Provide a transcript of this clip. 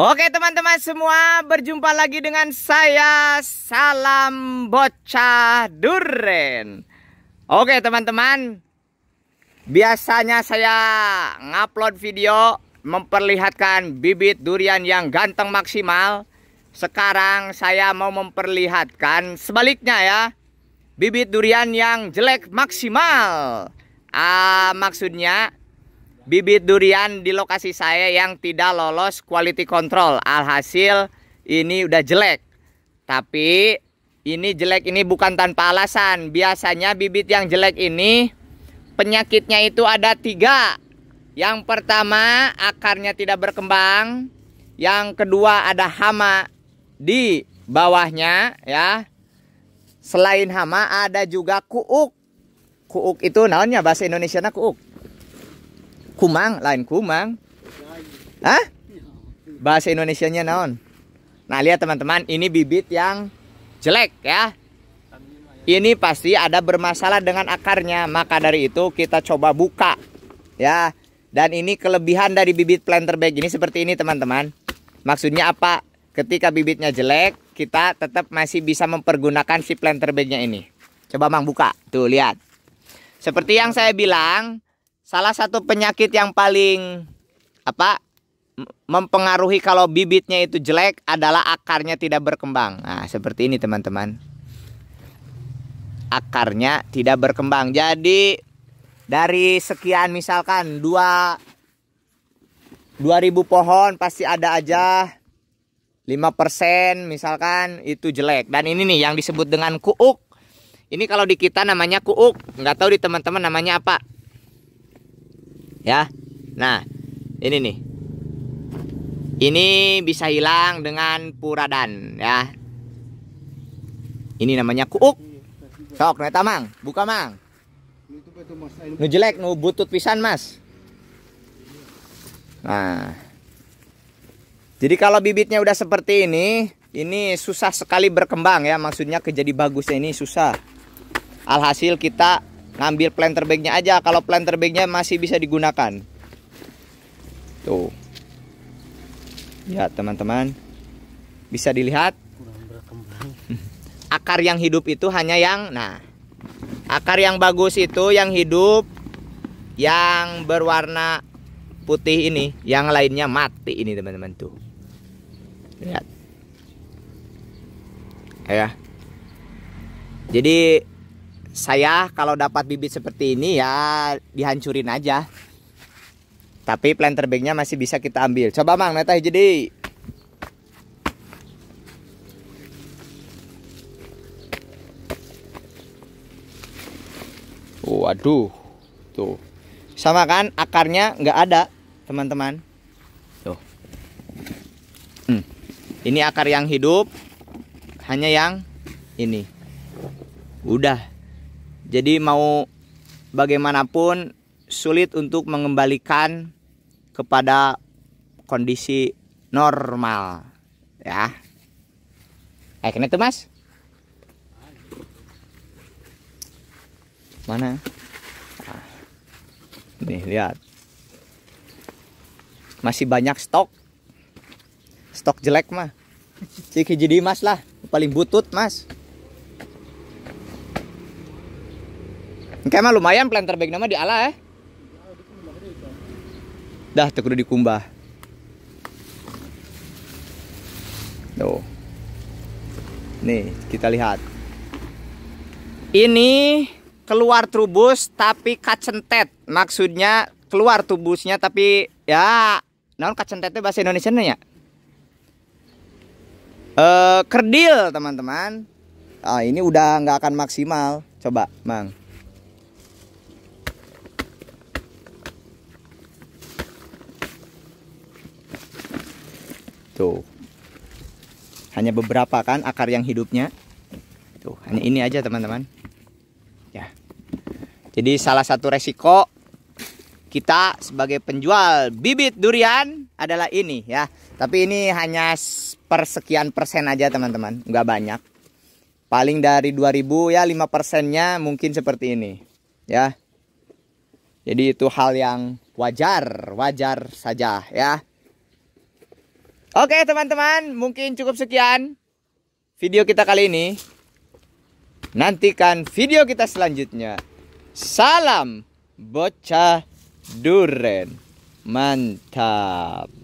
Oke teman-teman semua, berjumpa lagi dengan saya Salam Bocah Duren. Oke teman-teman, biasanya saya ngupload video memperlihatkan bibit durian yang ganteng maksimal. Sekarang saya mau memperlihatkan sebaliknya ya, bibit durian yang jelek maksimal. Ah, maksudnya bibit durian di lokasi saya yang tidak lolos quality control. Alhasil ini udah jelek. Tapi ini jelek ini bukan tanpa alasan. Biasanya bibit yang jelek ini penyakitnya itu ada tiga. Yang pertama akarnya tidak berkembang. Yang kedua ada hama di bawahnya ya. Selain hama ada juga kuuk. Kuuk itu naonnya bahasa Indonesia kuuk kumang lain kumang Hah? bahasa Indonesia-nya naon nah lihat teman-teman ini bibit yang jelek ya ini pasti ada bermasalah dengan akarnya maka dari itu kita coba buka ya dan ini kelebihan dari bibit planter bag ini seperti ini teman-teman maksudnya apa ketika bibitnya jelek kita tetap masih bisa mempergunakan si planter bagnya ini coba mang buka tuh lihat seperti yang saya bilang salah satu penyakit yang paling apa mempengaruhi kalau bibitnya itu jelek adalah akarnya tidak berkembang. Nah, seperti ini teman-teman. Akarnya tidak berkembang. Jadi dari sekian misalkan 2 2000 pohon pasti ada aja 5% misalkan itu jelek. Dan ini nih yang disebut dengan kuuk. Ini kalau di kita namanya kuuk, nggak tahu di teman-teman namanya apa ya nah ini nih ini bisa hilang dengan puradan ya ini namanya kuuk sok neta mang buka mang nu jelek nu butut pisan mas nah jadi kalau bibitnya udah seperti ini ini susah sekali berkembang ya maksudnya kejadi bagusnya ini susah alhasil kita ngambil planter bagnya aja kalau planter bagnya masih bisa digunakan tuh ya teman-teman bisa dilihat akar yang hidup itu hanya yang nah akar yang bagus itu yang hidup yang berwarna putih ini yang lainnya mati ini teman-teman tuh lihat ya jadi saya kalau dapat bibit seperti ini ya dihancurin aja tapi planter bagnya masih bisa kita ambil coba mang neta jadi waduh tuh sama kan akarnya nggak ada teman-teman tuh hmm. ini akar yang hidup hanya yang ini udah jadi mau bagaimanapun sulit untuk mengembalikan kepada kondisi normal ya. Eh kena tuh Mas. Mana? Ah. Nih lihat. Masih banyak stok. Stok jelek mah. Cik jadi Mas lah, paling butut Mas. kayaknya lumayan plan terbaik nama di ala ya. Dah tuh udah dikumbah. Tuh. Nih, kita lihat. Ini keluar trubus tapi kacentet. Maksudnya keluar tubusnya tapi ya naon kacentetnya bahasa Indonesia nya? Eh, kerdil, teman-teman. Ah, ini udah nggak akan maksimal. Coba, Mang. Tuh. Gitu. Hanya beberapa kan akar yang hidupnya. Tuh, hanya ini aja teman-teman. Ya. Jadi salah satu resiko kita sebagai penjual bibit durian adalah ini ya. Tapi ini hanya persekian persen aja teman-teman, nggak banyak. Paling dari 2000 ya 5 persennya mungkin seperti ini ya. Jadi itu hal yang wajar, wajar saja ya. Oke teman-teman, mungkin cukup sekian video kita kali ini. Nantikan video kita selanjutnya. Salam bocah duren. Mantap.